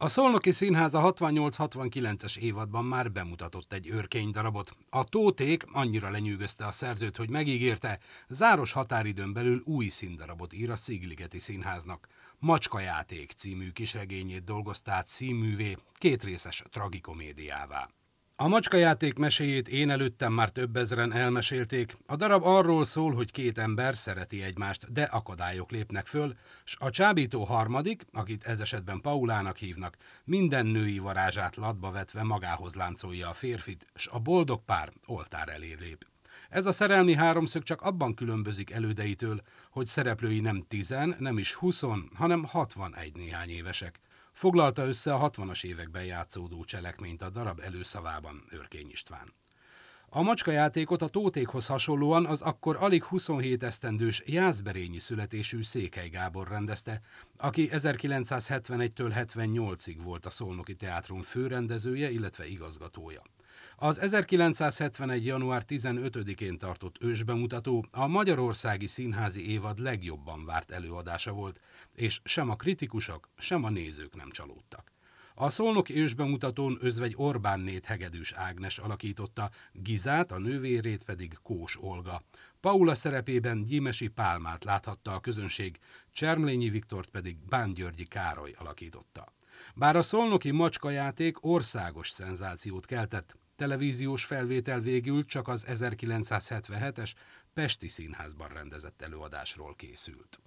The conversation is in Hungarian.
A Szolnoki Színház a 68-69-es évadban már bemutatott egy őrkény darabot. A tóték annyira lenyűgözte a szerzőt, hogy megígérte, záros határidőn belül új színdarabot ír a Szigligeti Színháznak. Macskajáték című kisregényét dolgozta át színművé, kétrészes tragikomédiává. A macskajáték meséjét én előttem már több ezeren elmesélték. A darab arról szól, hogy két ember szereti egymást, de akadályok lépnek föl, s a csábító harmadik, akit ez esetben Paulának hívnak, minden női varázsát latba vetve magához láncolja a férfit, s a boldog pár oltár elé lép. Ez a szerelmi háromszög csak abban különbözik elődeitől, hogy szereplői nem tizen, nem is huszon, hanem hatvan egy néhány évesek foglalta össze a 60-as években játszódó cselekményt a darab előszavában Örkény István. A macska játékot a tótékhoz hasonlóan az akkor alig 27 esztendős Jászberényi születésű Székely Gábor rendezte, aki 1971-től 78-ig volt a Szolnoki Teátrum főrendezője, illetve igazgatója. Az 1971. január 15-én tartott ősbemutató a Magyarországi Színházi évad legjobban várt előadása volt, és sem a kritikusok, sem a nézők nem csalódtak. A szolnok ős bemutatón özvegy Orbánnét Hegedűs Ágnes alakította, Gizát, a nővérét pedig Kós Olga. Paula szerepében Gyimesi Pálmát láthatta a közönség, Csermlényi Viktort pedig Györgyi Károly alakította. Bár a szolnoki macskajáték országos szenzációt keltett, televíziós felvétel végül csak az 1977-es Pesti Színházban rendezett előadásról készült.